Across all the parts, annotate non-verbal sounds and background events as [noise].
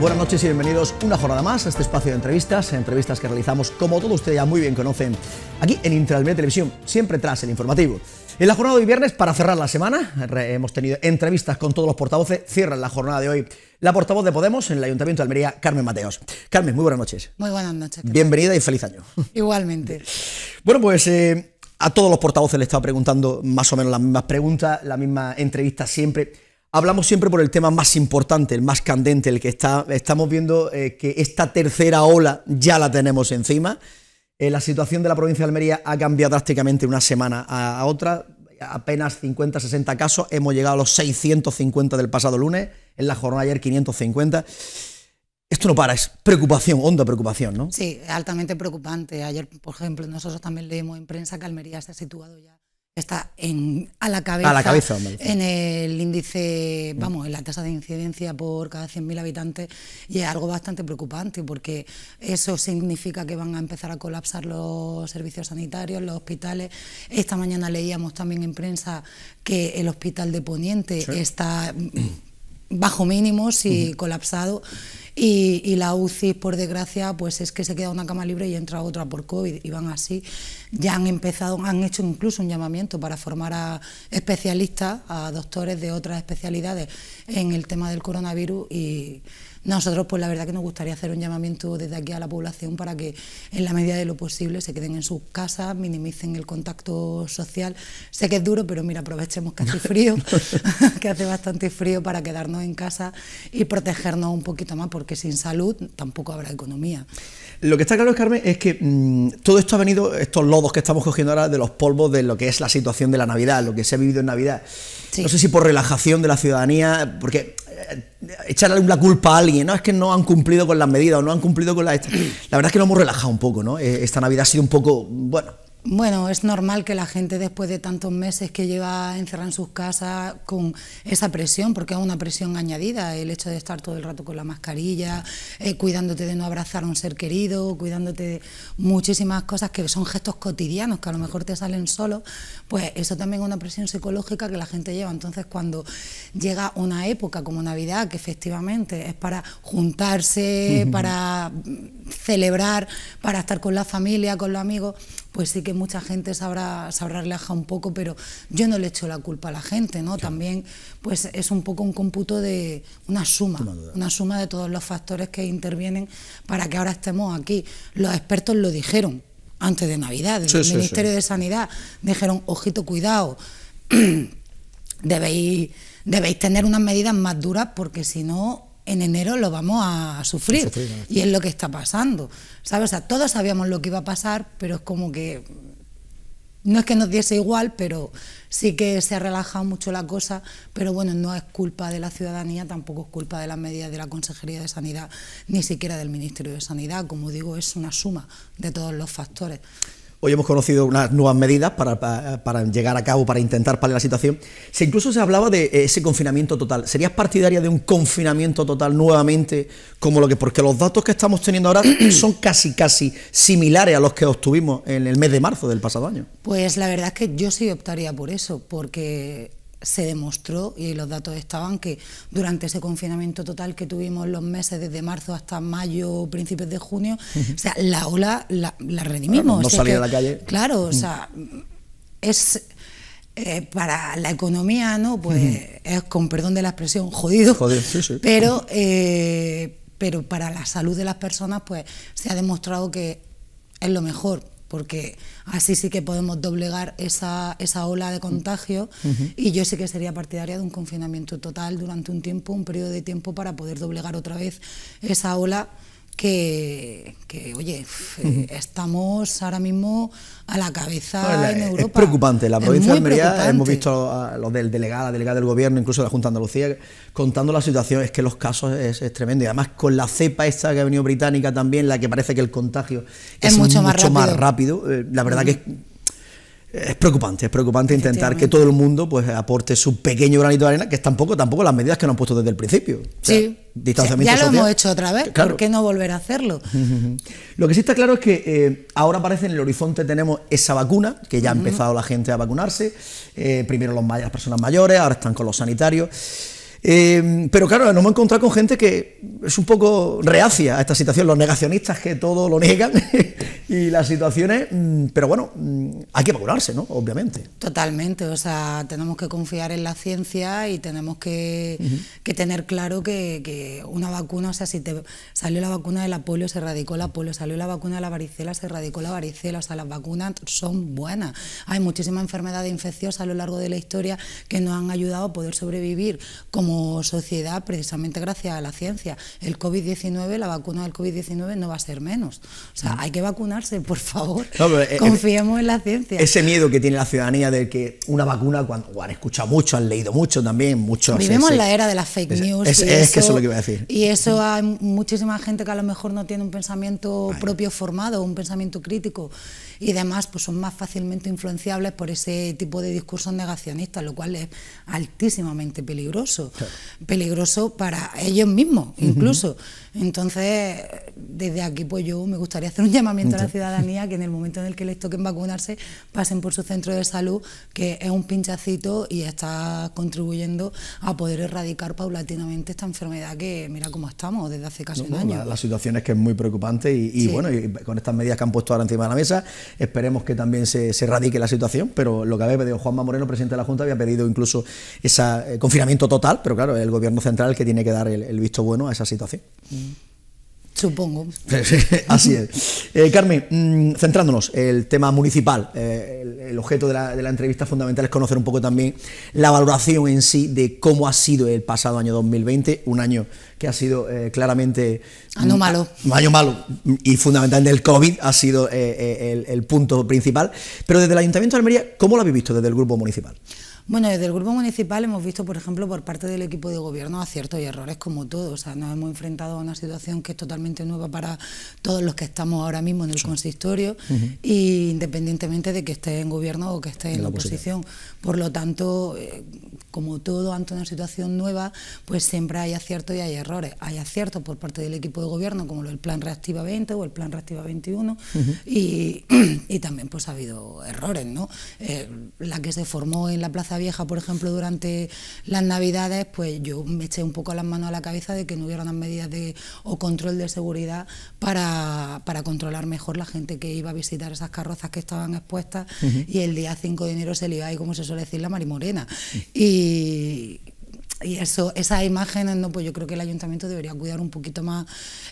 buenas noches y bienvenidos una jornada más a este espacio de entrevistas, entrevistas que realizamos, como todos ustedes ya muy bien conocen, aquí en Intralmedia Televisión, siempre tras el informativo. En la jornada de hoy viernes, para cerrar la semana, hemos tenido entrevistas con todos los portavoces. cierra la jornada de hoy la portavoz de Podemos en el Ayuntamiento de Almería, Carmen Mateos. Carmen, muy buenas noches. Muy buenas noches. Bienvenida y feliz año. Igualmente. Bueno, pues eh, a todos los portavoces les estaba preguntando más o menos las mismas preguntas, la misma entrevista siempre. Hablamos siempre por el tema más importante, el más candente, el que está, estamos viendo eh, que esta tercera ola ya la tenemos encima. Eh, la situación de la provincia de Almería ha cambiado drásticamente de una semana a, otra. Apenas 50, 60 casos. Hemos llegado a los 650 del pasado lunes. En la jornada de ayer 550. Esto no para, es preocupación, honda preocupación, ¿no? Sí, altamente preocupante. Ayer, por ejemplo, nosotros también leemos en prensa que Almería está situado ya está a la cabeza, en el índice, vamos, en la tasa de incidencia por cada 100.000 habitantes y es algo bastante preocupante porque eso significa que van a empezar a colapsar los servicios sanitarios, los hospitales. Esta mañana leíamos también en prensa que el hospital de Poniente está bajo mínimos y colapsado y, la UCI, por desgracia, pues es que se queda una cama libre y entra otra por COVID y van así. Ya han empezado, han hecho incluso un llamamiento para formar a especialistas, a doctores de otras especialidades en el tema del coronavirus y nosotros, pues la verdad que nos gustaría hacer un llamamiento desde aquí a la población para que, en la medida de lo posible, se queden en sus casas, minimicen el contacto social. Sé que es duro, pero mira, aprovechemos que hace [laughs] frío, [laughs] que hace bastante frío para quedarnos en casa y protegernos un poquito más, porque sin salud tampoco habrá economía. Lo que está claro, Carmen, es que mm, todo esto ha venido, estos lodos que estamos cogiendo ahora de los polvos de lo que es la situación de la Navidad, lo que se ha vivido en Navidad. No sé si por relajación de la ciudadanía, porque eh, echarle la culpa a alguien, no es que no han cumplido con las medidas o no han cumplido con las... La verdad es que lo hemos relajado un poco, ¿no? Eh, esta Navidad ha sido un poco, bueno, bueno, es normal que la gente después de tantos meses que lleva encerrada en sus casas con esa presión, porque es una presión añadida, el hecho de estar todo el rato con la mascarilla, eh, cuidándote de no abrazar a un ser querido, cuidándote de muchísimas cosas que son gestos cotidianos que a lo mejor te salen solos, pues eso también es una presión psicológica que la gente lleva. Entonces cuando llega una época como Navidad, que efectivamente es para juntarse, para celebrar, para estar con la familia, con los amigos, pues sí que mucha gente se habrá, relajado un poco, pero yo no le echo la culpa a la gente, ¿no? También pues es un poco un cómputo de una suma, una suma de todos los factores que intervienen para que ahora estemos aquí. Los expertos lo dijeron antes de Navidad, el Ministerio de Sanidad, dijeron, ojito, cuidado, [clears throat] debéis, debéis tener unas medidas más duras porque si no en enero lo vamos a sufrir. y es lo que está pasando. ¿Sabes? todos sabíamos lo que iba a pasar, pero es como que. No es que nos diese igual, pero sí que se ha relajado mucho la cosa. Pero bueno, no es culpa de la ciudadanía, tampoco es culpa de las medidas de la Consejería de Sanidad, ni siquiera del Ministerio de Sanidad. Como digo, es una suma de todos los factores. Hoy hemos conocido unas nuevas medidas para, llegar a cabo, para intentar paliar la situación. Se incluso se hablaba de eh, ese confinamiento total. ¿Serías partidaria de un confinamiento total nuevamente? Como lo que, porque los datos que estamos teniendo ahora [clears throat] son casi, casi similares a los que obtuvimos en el mes de marzo del pasado año. Pues la verdad es que yo sí optaría por eso, porque se demostró, y los datos estaban, que durante ese confinamiento total que tuvimos los meses desde marzo hasta mayo, principios de junio, o sea, la ola la, redimimos. no, salía a la calle. Claro, o sea, es... Eh, para la economía, ¿no? Pues es, con perdón de la expresión, jodido. sí, sí. Pero, eh, pero para la salud de las personas, pues se ha demostrado que es lo mejor porque así sí que podemos doblegar esa, esa ola de contagio y yo sí que sería partidaria de un confinamiento total durante un tiempo, un periodo de tiempo para poder doblegar otra vez esa ola que, oye, eh, estamos ahora mismo a la cabeza pues en Europa. Es preocupante, la provincia de Almería, hemos visto a los del delegado, la delegada del gobierno, incluso de la Junta de Andalucía, contando la situación, es que los casos es, tremendo, y además con la cepa esta que ha venido británica también, la que parece que el contagio es, mucho, más, rápido. Eh, la verdad que es preocupante, es preocupante intentar que todo el mundo pues aporte su pequeño granito de arena, que es tampoco, tampoco las medidas que nos han puesto desde el principio. sí. Distanciamiento ya lo hemos hecho otra vez, ¿por qué no volver a hacerlo? [laughs] lo que sí está claro es que eh, ahora parece en el horizonte tenemos esa vacuna, que ya ha empezado la gente a vacunarse, eh, primero los, las personas mayores, ahora están con los sanitarios. Em, pero claro, nos hemos encontrado con gente que es un poco reacia a esta situación, los negacionistas que todo lo niegan [laughs] y las situaciones, mm, pero bueno, mm, hay que vacunarse, ¿no? Obviamente. Totalmente, o sea, tenemos que confiar en la ciencia y tenemos que, tener claro que, una vacuna, o sea, si te salió la vacuna del la polio, se erradicó la polio, salió la vacuna de la varicela, se erradicó la varicela, o sea, las vacunas son buenas. Hay muchísimas enfermedades infecciosas a lo largo de la historia que nos han ayudado a poder sobrevivir como sociedad precisamente gracias a la ciencia. El COVID-19, la vacuna del COVID-19 no va a ser menos. O sea, mm. hay que vacunarse, por favor. Eh, Confiemos en la ciencia. Ese miedo que tiene la ciudadanía de que una vacuna, cuando han escuchado mucho, han leído mucho también, muchos... Vivimos en la era de las fake news. Es, a Y eso hay muchísima gente que a lo mejor no tiene un pensamiento propio formado, un pensamiento crítico y demás, pues son más fácilmente influenciables por ese tipo de discursos negacionistas, lo cual es altísimamente peligroso, peligroso para ellos mismos incluso. Entonces, desde aquí pues yo me gustaría hacer un llamamiento a la ciudadanía que en el momento en el que les toquen vacunarse pasen por su centro de salud, que es un pinchacito y está contribuyendo a poder erradicar paulatinamente esta enfermedad que mira cómo estamos desde hace casi un año. La, situación es que es muy preocupante y, bueno, y con estas medidas que han puesto ahora encima de la mesa, Esperemos que también se, radique la situación, pero lo que había pedido Juanma Moreno, presidente de la Junta, había pedido incluso ese eh, confinamiento total, pero claro, el gobierno central que tiene que dar el, visto bueno a esa situación. Mm. Supongo. [laughs] Así es. Eh, Carmen, mm, centrándonos, el tema municipal, eh, el, objeto de la, entrevista fundamental es conocer un poco también la valoración en sí de cómo ha sido el pasado año 2020, un año que ha sido eh, claramente... Año malo. Un año malo y fundamentalmente el COVID ha sido el, el punto principal. Pero desde el Ayuntamiento de Almería, ¿cómo lo habéis visto desde el grupo municipal? Bueno, desde el Grupo Municipal hemos visto, por ejemplo, por parte del equipo de gobierno aciertos y errores, como todo. O sea, nos hemos enfrentado a una situación que es totalmente nueva para todos los que estamos ahora mismo en el consistorio, y independientemente de que esté en gobierno o que esté en la oposición. Por lo tanto, eh, como todo ante una situación nueva, pues siempre hay aciertos y hay errores. Hay aciertos por parte del equipo de gobierno, como el Plan Reactiva 20 o el Plan Reactiva 21, [clears throat] y, también pues ha habido errores, ¿no? Eh, la que se formó en la Plaza Vieja, por ejemplo, durante las Navidades, pues yo me eché un poco las manos a la cabeza de que no hubiera unas medidas de, o control de seguridad para, controlar mejor la gente que iba a visitar esas carrozas que estaban expuestas y el día 5 de enero se le iba ahí, como se suele decir, la marimorena. Y y eso, esas imágenes, no, pues yo creo que el ayuntamiento debería cuidar un poquito más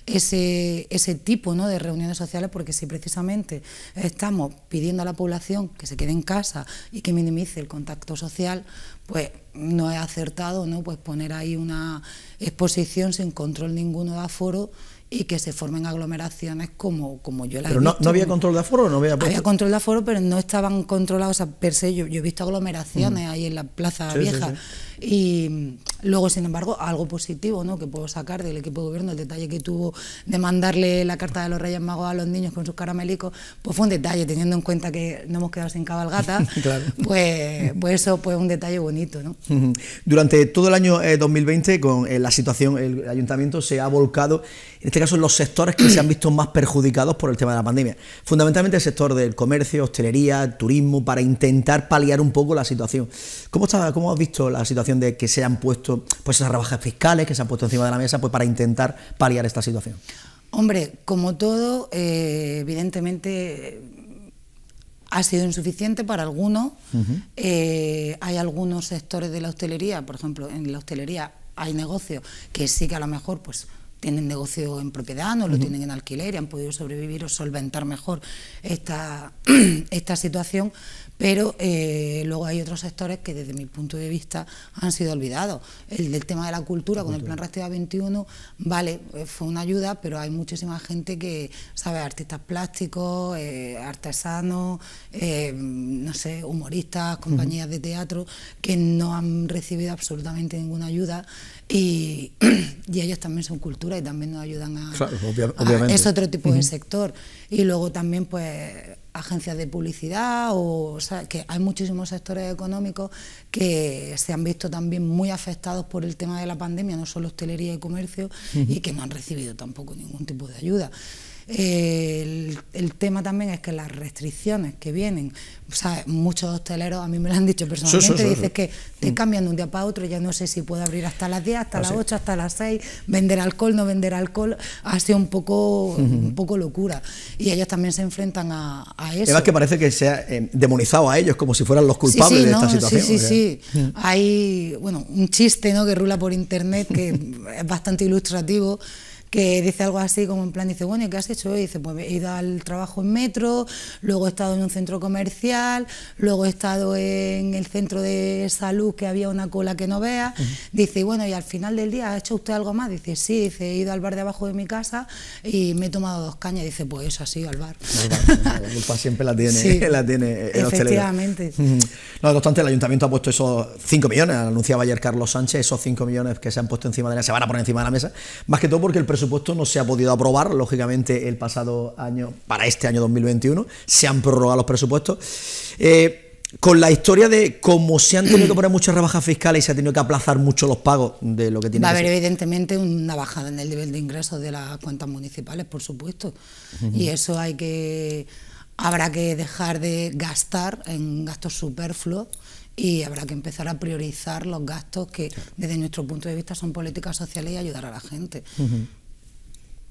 ese, ese tipo ¿no? de reuniones sociales, porque si precisamente estamos pidiendo a la población que se quede en casa y que minimice el contacto social, pues no es acertado ¿no? Pues poner ahí una exposición sin control ninguno de aforo y que se formen aglomeraciones como, como yo la he visto. no, no había control de aforo, no había Había control de aforo, pero no estaban controlados, o sea, per se, yo, he visto aglomeraciones mm. ahí en la Plaza Vieja. Sí, y mm, luego, sin embargo, algo positivo que puedo sacar del equipo de gobierno, el detalle que tuvo de mandarle la carta de los Reyes Magos a los niños con sus caramelicos, pues fue un detalle, teniendo en cuenta que no hemos quedado sin cabalgata, [laughs] pues, pues eso fue un detalle bonito. ¿no? Durante todo el año 2020, eh, con eh, la situación, el ayuntamiento se ha volcado, en este caso, en los sectores que se han visto más perjudicados por el tema de la pandemia. Fundamentalmente el sector del comercio, hostelería, turismo, para intentar paliar un poco la situación. ¿Cómo, está, cómo has visto la situación? de que se han puesto pues, esas rebajas fiscales que se han puesto encima de la mesa pues, para intentar paliar esta situación? Hombre, como todo, eh, evidentemente ha sido insuficiente para algunos. Eh, hay algunos sectores de la hostelería, por ejemplo, en la hostelería hay negocios que sí que a lo mejor pues tienen negocio en propiedad, no lo tienen en alquiler y han podido sobrevivir o solventar mejor esta, [clears throat] esta situación, pero eh, luego hay otros sectores que desde mi punto de vista han sido olvidados. El del tema de la cultura, con el Plan Reactiva 21, vale, eh, fue una ayuda, pero hay muchísima gente que, sabe, artistas plásticos, eh, artesanos, no sé, humoristas, compañías de teatro, que no han recibido absolutamente ninguna ayuda y, [clears throat] ellos también son cultura y también nos ayudan a... Claro, es otro tipo de sector. Y luego también, pues agencias de publicidad o, sea, que hay muchísimos sectores económicos que se han visto también muy afectados por el tema de la pandemia, no solo hostelería y comercio, y que no han recibido tampoco ningún tipo de ayuda el, tema también es que las restricciones que vienen, o sea, muchos hosteleros a mí me lo han dicho personalmente, sí, dices que te mm. cambian de un día para otro, ya no sé si puedo abrir hasta las 10, ah, hasta las 8, hasta las 6, vender alcohol, no vender alcohol, ha sido un poco, un poco locura. Y ellos también se enfrentan a, a eso. Además que parece que se ha eh, demonizado a ellos como si fueran los culpables de esta situación. Sí, sí, sí. Mm. Hay, bueno, un chiste ¿no? que rula por internet que [laughs] es bastante ilustrativo que dice algo así como en plan, dice, bueno, ¿y qué has hecho hoy? Dice, pues he ido al trabajo en metro, luego he estado en un centro comercial, luego he estado en el centro de salud que había una cola que no vea. Dice, bueno, y al final del día, ¿ha hecho usted algo más? Dice, sí, dice, he ido al bar de abajo de mi casa y me he tomado dos cañas. Dice, pues eso, ha sido al bar. La culpa siempre la tiene, sí, [laughs] la tiene Efectivamente. No, no obstante, el ayuntamiento ha puesto esos 5 millones, anunciaba ayer Carlos Sánchez, esos 5 millones que se han puesto encima de la se van a poner encima de la mesa, más que todo porque el presupuesto no se ha podido aprobar, lógicamente, el pasado año, para este año 2021, se han prorrogado los presupuestos. Eh, con la historia de cómo se han tenido que poner muchas rebajas fiscales y se ha tenido que aplazar mucho los pagos de lo que tiene Va a haber, evidentemente, una bajada en el nivel de ingresos de las cuentas municipales, por supuesto. Y eso hay que. Habrá que dejar de gastar en gastos superfluos y habrá que empezar a priorizar los gastos que, desde nuestro punto de vista, son políticas sociales y ayudar a la gente.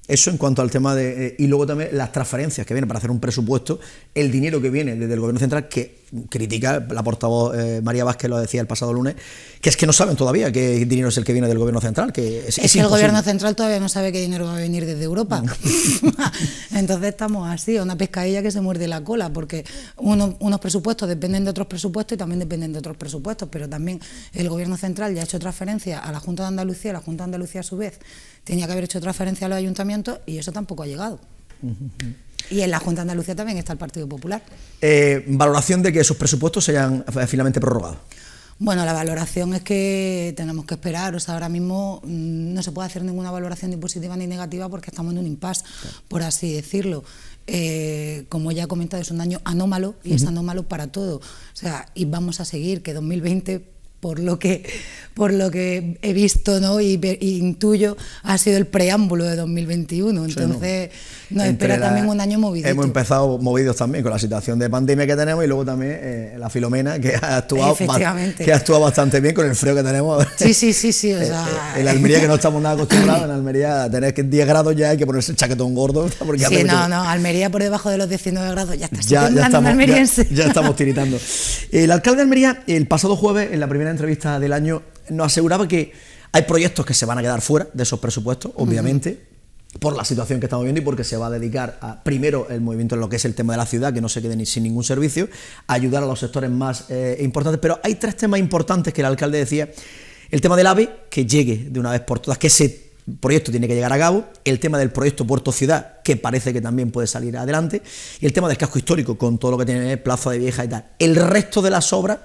Eso en cuanto al tema de... Eh, y luego también las transferencias que vienen para hacer un presupuesto, el dinero que viene desde el Gobierno Central, que critica, la portavoz eh, María Vázquez lo decía el pasado lunes, que es que no saben todavía qué dinero es el que viene del gobierno central. Que es, que el gobierno central todavía no sabe qué dinero va a venir desde Europa. [laughs] Entonces estamos así, una pescadilla que se muerde la cola, porque uno, unos presupuestos dependen de otros presupuestos y también dependen de otros presupuestos, pero también el gobierno central ya ha hecho transferencia a la Junta de Andalucía, la Junta de Andalucía a su vez tenía que haber hecho transferencia a los ayuntamientos y eso tampoco ha llegado. Y en la Junta de Andalucía también está el Partido Popular. Eh, ¿Valoración de que esos presupuestos se hayan eh, finalmente prorrogado? Bueno, la valoración es que tenemos que esperar, o sea, ahora mismo mm, no se puede hacer ninguna valoración ni positiva ni negativa porque estamos en un impasse, por así decirlo. Eh, como ya he comentado, es un año anómalo y es anómalo para todo. O sea, y vamos a seguir que 2020 por lo que, por lo que he visto ¿no? y, intuyo, ha sido el preámbulo de 2021. Entonces, no, espera también un año movido. Hemos empezado movidos también con la situación de pandemia que tenemos y luego también eh, la Filomena, que ha, actuado que ha bastante bien con el frío que tenemos. Sí, sí, sí, sí. Eh, eh, en Almería, que no estamos nada [laughs] acostumbrados, en Almería a tener que 10 grados ya hay que ponerse el chaquetón gordo. [laughs] sí, no, no, Almería por debajo de los 19 grados ya está. Ya, ya estamos, ya, [laughs] tiritando. El alcalde de Almería, el pasado jueves, en la primera entrevista del año, nos aseguraba que hay proyectos que se van a quedar fuera de esos presupuestos, obviamente, por la situación que estamos viendo y porque se va a dedicar a, primero el movimiento en lo que es el tema de la ciudad, que no se quede sin ningún servicio, a ayudar a los sectores más eh, importantes. Pero hay tres temas importantes que el alcalde decía. El tema del AVE, que llegue de una vez por todas, que ese proyecto tiene que llegar a cabo. El tema del proyecto Puerto Ciudad, que parece que también puede salir adelante. Y el tema del casco histórico, con todo lo que tiene Plaza de Vieja y tal. El resto de las obras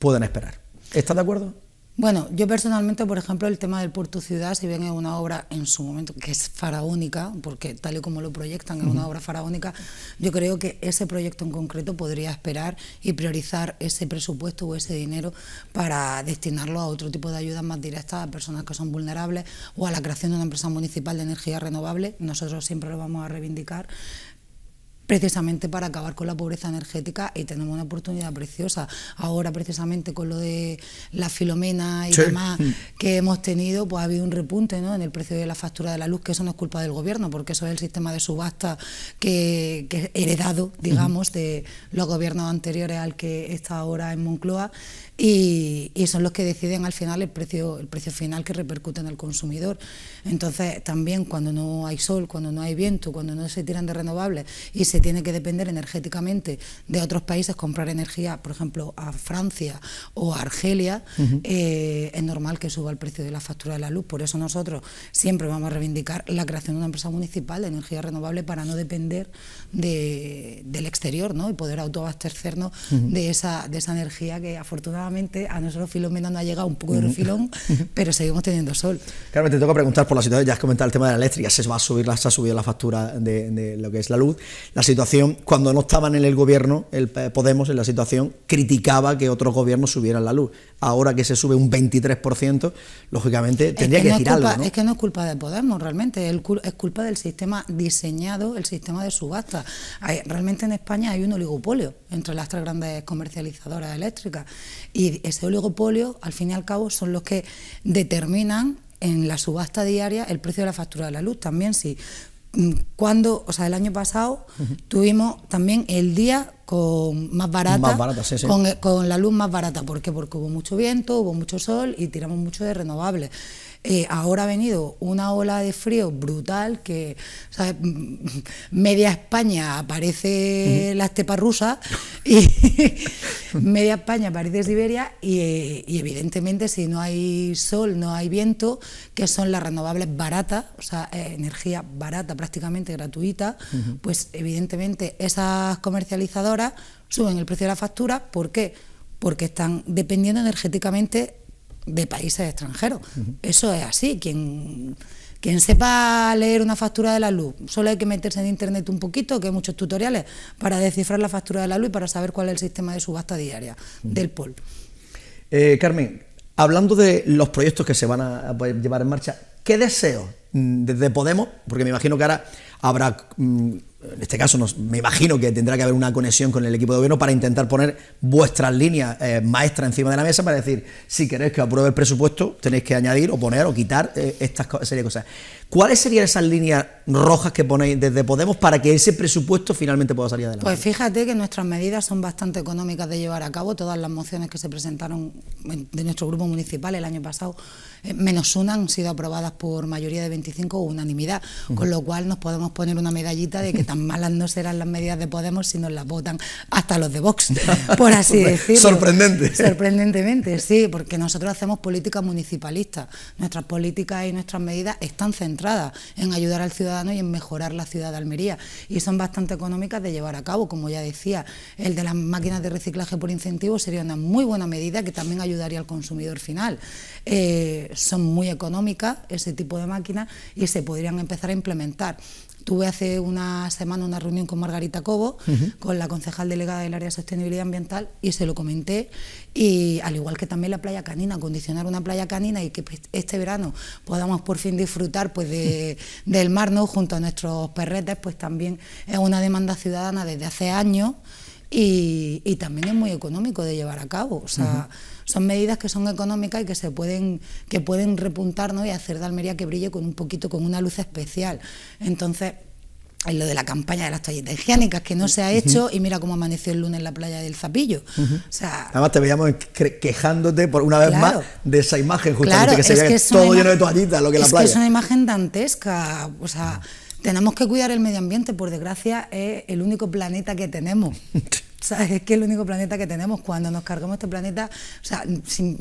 pueden esperar. ¿Estás de acuerdo? Bueno, yo personalmente, por ejemplo, el tema del Puerto Ciudad, si bien es una obra en su momento que es faraónica, porque tal y como lo proyectan es una obra faraónica, yo creo que ese proyecto en concreto podría esperar y priorizar ese presupuesto o ese dinero para destinarlo a otro tipo de ayudas más directas a personas que son vulnerables o a la creación de una empresa municipal de energía renovable. Nosotros siempre lo vamos a reivindicar precisamente para acabar con la pobreza energética y tenemos una oportunidad preciosa. Ahora precisamente con lo de la filomena y demás mm. que hemos tenido, pues ha habido un repunte ¿no? en el precio de la factura de la luz, que eso no es culpa del gobierno, porque eso es el sistema de subasta que, que heredado, digamos, de los gobiernos anteriores al que está ahora en Moncloa y, son los que deciden al final el precio, el precio final que repercute en el consumidor. Entonces también cuando no hay sol, cuando no hay viento, cuando no se tiran de renovables y se tiene que depender energéticamente de otros países, comprar energía, por ejemplo, a Francia o a Argelia, eh, es normal que suba el precio de la factura de la luz. Por eso nosotros siempre vamos a reivindicar la creación de una empresa municipal de energía renovable para no depender del exterior ¿no? y poder autoabastecernos de, esa, de esa energía que afortunadamente a nosotros Filomena no ha llegado un poco de refilón, [laughs] pero seguimos teniendo sol. te que preguntar por la situación, ya has comentado el tema de la eléctrica, se va a subir, se ha subido la factura de, de lo que es la luz situación, cuando no estaban en el gobierno, el Podemos en la situación criticaba que otros gobiernos subieran la luz. Ahora que se sube un 23%, lógicamente tendría que, que no Es que no es culpa de Podemos, realmente, es culpa del sistema diseñado, el sistema de subasta. Hay, realmente en España hay un oligopolio entre las tres grandes comercializadoras eléctricas y ese oligopolio, al fin y al cabo, son los que determinan en la subasta diaria el precio de la factura de la luz. También si cuando, o sea, el año pasado tuvimos también el día con más barata, Con, la luz más barata. ¿Por qué? Porque hubo mucho viento, hubo mucho sol y tiramos mucho de renovables. Eh, ahora ha venido una ola de frío brutal que [laughs] media España aparece la estepa rusa [laughs] y [laughs] media España aparece Siberia eh, y, evidentemente si no hay sol, no hay viento, que son las renovables baratas, o sea, eh, energía barata, prácticamente gratuita, pues evidentemente esas comercializadoras suben el precio de la factura. ¿Por qué? Porque están dependiendo energéticamente de países extranjeros. Eso es así. Quien, quien sepa leer una factura de la luz, solo hay que meterse en internet un poquito, que hay muchos tutoriales para descifrar la factura de la luz y para saber cuál es el sistema de subasta diaria del POL. Eh, Carmen, hablando de los proyectos que se van a llevar en marcha, ¿qué deseo mm, desde Podemos? Porque me imagino que ahora habrá mm, en este caso me imagino que tendrá que haber una conexión con el equipo de gobierno para intentar poner vuestras líneas maestra eh, maestras encima de la mesa para decir, si queréis que apruebe el presupuesto, tenéis que añadir o poner o quitar eh, estas serie de cosas. ¿Cuáles serían esas líneas rojas que ponéis desde Podemos para que ese presupuesto finalmente pueda salir adelante? Pues fíjate que nuestras medidas son bastante económicas de llevar a cabo. Todas las mociones que se presentaron de nuestro grupo municipal el año pasado, eh, menos una, han sido aprobadas por mayoría de 25 o unanimidad, con lo cual nos podemos poner una medallita de que tan [laughs] malas no serán las medidas de Podemos si nos las votan hasta los de Vox, [laughs] por así decirlo. Sorprendente. [laughs] Sorprendentemente, sí, porque nosotros hacemos política municipalista. Nuestras políticas y nuestras medidas están centradas en ayudar al ciudadano y en mejorar la ciudad de Almería. Y son bastante económicas de llevar a cabo, como ya decía, el de las máquinas de reciclaje por incentivo sería una muy buena medida que también ayudaría al consumidor final. Eh, son muy económicas ese tipo de máquinas y se podrían empezar a implementar. Tuve hace una semana una reunión con Margarita Cobo, con la concejal delegada del área de sostenibilidad ambiental, y se lo comenté. Y al igual que también la playa canina, condicionar una playa canina y que pues, este verano podamos por fin disfrutar pues [laughs] del mar ¿no? junto a nuestros perretes, pues también es una demanda ciudadana desde hace años y, también es muy económico de llevar a cabo. O sea, son medidas que son económicas y que se pueden, que pueden repuntar ¿no? y hacer de Almería que brille con un poquito, con una luz especial. Entonces, es lo de la campaña de las toallitas higiénicas que no se ha hecho y mira cómo amaneció el lunes en la playa del Zapillo. sea, Además te veíamos quejándote por una vez más de esa imagen justamente que se veía todo lleno de toallitas, lo que es la playa. es una imagen dantesca, o sea, tenemos que cuidar el medio ambiente, por desgracia es el único planeta que tenemos. ¿Sabes? [laughs] Es que es el único planeta que tenemos. Cuando nos cargamos este planeta, o sea, sin,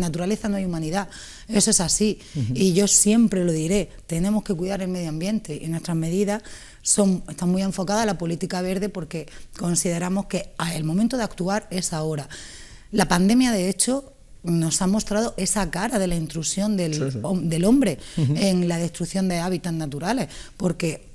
naturaleza no hay humanidad. Eso es así. Y yo siempre lo diré, tenemos que cuidar el medio ambiente. Y nuestras medidas son, están muy enfocadas a la política verde porque consideramos que el momento de actuar es ahora. La pandemia, de hecho, nos ha mostrado esa cara de la intrusión del, hombre en la destrucción de hábitats naturales, porque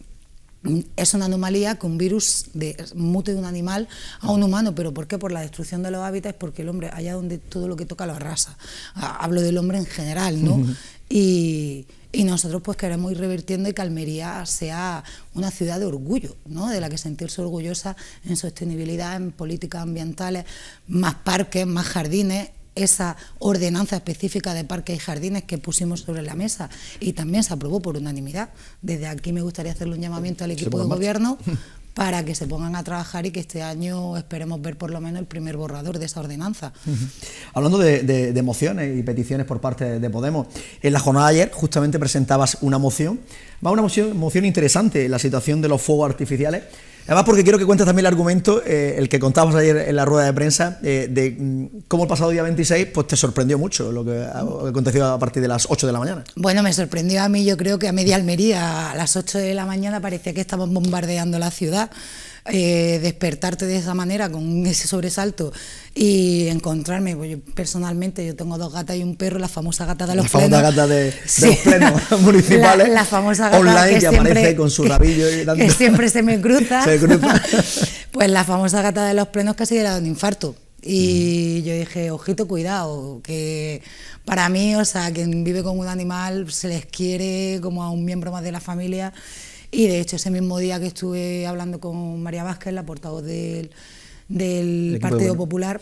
es una anomalía que un virus de, mute de un animal a un humano, pero ¿por qué? Por la destrucción de los hábitats, porque el hombre, allá donde todo lo que toca lo arrasa. Hablo del hombre en general, ¿no? y, y, nosotros pues queremos ir revirtiendo y que Almería sea una ciudad de orgullo, ¿no? De la que sentirse orgullosa en sostenibilidad, en políticas ambientales, más parques, más jardines, esa ordenanza específica de parques y jardines que pusimos sobre la mesa y también se aprobó por unanimidad. Desde aquí me gustaría hacerle un llamamiento al equipo de gobierno [laughs] para que se pongan a trabajar y que este año esperemos ver por lo menos el primer borrador de esa ordenanza. Hablando de, de, mociones y peticiones por parte de Podemos, en la jornada de ayer justamente presentabas una moción, va una moción, moción interesante, la situación de los fuegos artificiales Además, porque quiero que cuentes también el argumento, eh, el que contábamos ayer en la rueda de prensa, eh, de mm, cómo el pasado día 26 pues, te sorprendió mucho lo que aconteció a partir de las 8 de la mañana. Bueno, me sorprendió a mí, yo creo que a media Almería, a las 8 de la mañana parecía que estaban bombardeando la ciudad. Eh, despertarte de esa manera, con ese sobresalto y encontrarme, pues yo, personalmente yo tengo dos gatas y un perro, la famosa gata de los plenos. La famosa gata de, los plenos municipales. online que, siempre, aparece con su rabillo y [laughs] que siempre se me [laughs] cruza. [laughs] pues la famosa gata de los plenos casi da un infarto. Y mm. yo dije, ojito, cuidado, que para mí, o sea, quien vive con un animal se les quiere como a un miembro más de la familia y de hecho, ese mismo día que estuve hablando con María Vázquez, la portavoz del, Partido Popular,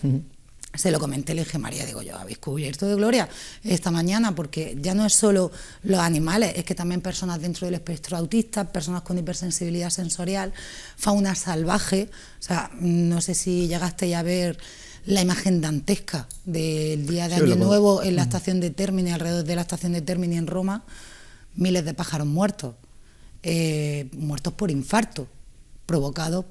se lo comenté, le dije, María, digo yo, habéis cubierto de gloria esta mañana, porque ya no es solo los animales, es que también personas dentro del espectro autista, personas con hipersensibilidad sensorial, fauna salvaje, o sea, no sé si llegaste ya a ver la imagen dantesca del día de Año Nuevo en la estación de Termini, alrededor de la estación de Termini en Roma, miles de pájaros muertos. Eh, muertos por infarto, provocados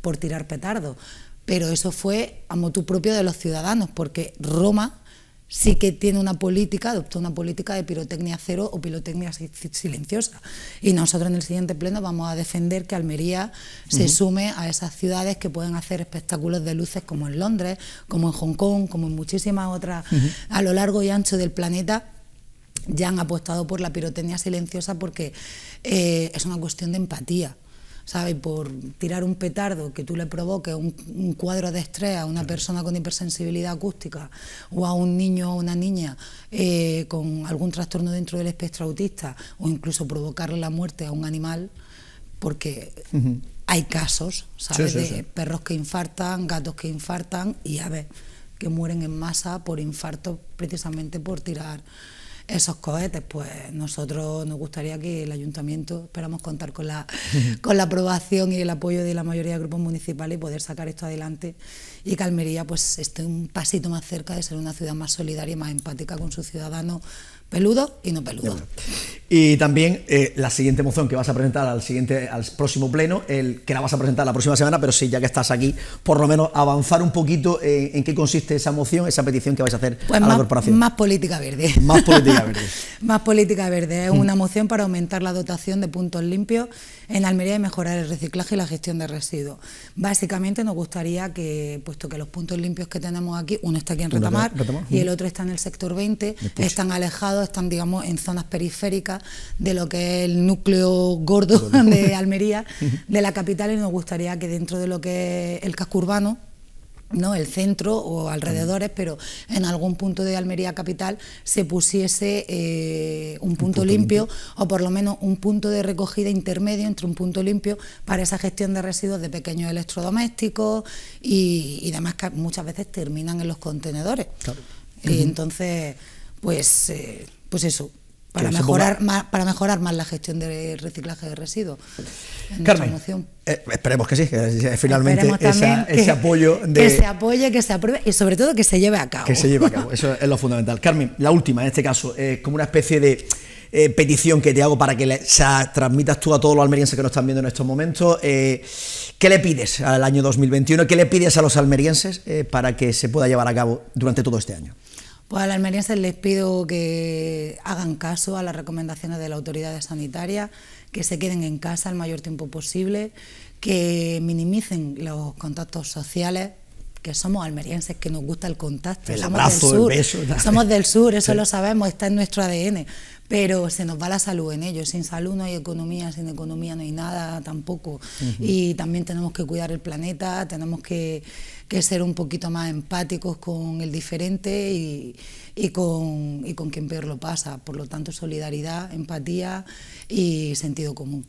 por tirar petardo. Pero eso fue a motu propio de los ciudadanos, porque Roma sí que tiene una política, adoptó una política de pirotecnia cero o pirotecnia silenciosa. Y nosotros en el siguiente pleno vamos a defender que Almería se sume a esas ciudades que pueden hacer espectáculos de luces como en Londres, como en Hong Kong, como en muchísimas otras a lo largo y ancho del planeta ya han apostado por la pirotecnia silenciosa porque eh, es una cuestión de empatía. ¿sabe? por tirar un petardo que tú le provoques un, cuadro de estrés a una persona con hipersensibilidad acústica o a un niño o una niña eh, con algún trastorno dentro del espectro autista o incluso provocarle la muerte a un animal porque hay casos, ¿sabes? De perros que infartan, gatos que infartan y aves que mueren en masa por infarto precisamente por tirar esos cohetes, pues nosotros nos gustaría que el ayuntamiento, esperamos contar con la, [laughs] con la aprobación y el apoyo de la mayoría de grupos municipales y poder sacar esto adelante y que Almería pues esté un pasito más cerca de ser una ciudad más solidaria y más empática con sus ciudadanos, peludo y no peludo. Y también eh, la siguiente moción que vas a presentar al siguiente, al próximo pleno, el que la vas a presentar la próxima semana, pero sí, ya que estás aquí, por lo menos avanzar un poquito en, qué consiste esa moción, esa petición que vais a hacer pues a la corporación. Más política verde. Más política verde. [laughs] más política verde. Es mm. una moción para aumentar la dotación de puntos limpios en Almería y mejorar el reciclaje y la gestión de residuos. Básicamente nos gustaría que, puesto que los puntos limpios que tenemos aquí, uno está aquí en Retamar, y el mm. otro está en el sector 20, están alejados están, digamos, en zonas periféricas de lo que es el núcleo gordo [laughs] de Almería, de la capital, y nos gustaría que dentro de lo que es el casco urbano, ¿no? el centro o alrededores, pero en algún punto de Almería Capital se pusiese eh, un, punto limpio, o por lo menos un punto de recogida intermedio entre un punto limpio para esa gestión de residuos de pequeños electrodomésticos y, demás que muchas veces terminan en los contenedores. Y eh, entonces pues, eh, pues eso, para mejorar, más, para mejorar más la gestión del reciclaje de residuos. Carmen, eh, esperemos que sí, que finalmente ese apoyo. De, que se apoye, que se apruebe y sobre todo que se lleve a cabo. Que se lleve a cabo, eso es lo fundamental. Carmen, la última en este caso, es eh, como una especie de. petición que te hago para que transmitas tú a todos los almerienses que nos están viendo en estos momentos. ¿Qué le pides al año 2021? ¿Qué le pides a los almerienses para que se pueda llevar a cabo durante todo este año? Pues a los almerienses les pido que hagan caso a las recomendaciones de la autoridad sanitaria, que se queden en casa el mayor tiempo posible, que minimicen los contactos sociales, que somos almerienses, que nos gusta el contacto. somos del sur, [laughs] Somos del sur, eso lo sabemos, está en nuestro ADN pero se nos va la salud en ello. Sin salud no hay economía, sin economía no hay nada tampoco. Y también tenemos que cuidar el planeta, tenemos que, ser un poquito más empáticos con el diferente y con quien peor lo pasa. Por lo tanto, solidaridad, empatía y sentido común.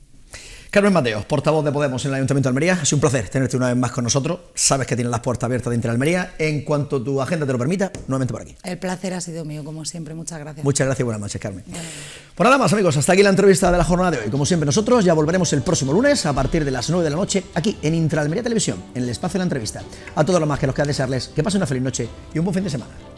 Carmen Mateos, portavoz de Podemos en el Ayuntamiento de Almería, ha sido un placer tenerte una vez más con nosotros. Sabes que tienes las puertas abiertas de Almería En cuanto tu agenda te lo permita, nuevamente por aquí. El placer ha sido mío, como siempre. Muchas gracias. Muchas gracias y buenas noches, Carmen. Bueno. Por pues nada más, amigos, hasta aquí la entrevista de la jornada de hoy. Como siempre, nosotros ya volveremos el próximo lunes a partir de las 9 de la noche aquí en Intraalmería Televisión, en el espacio de la entrevista. A todos los más que nos queda desearles que pasen una feliz noche y un buen fin de semana.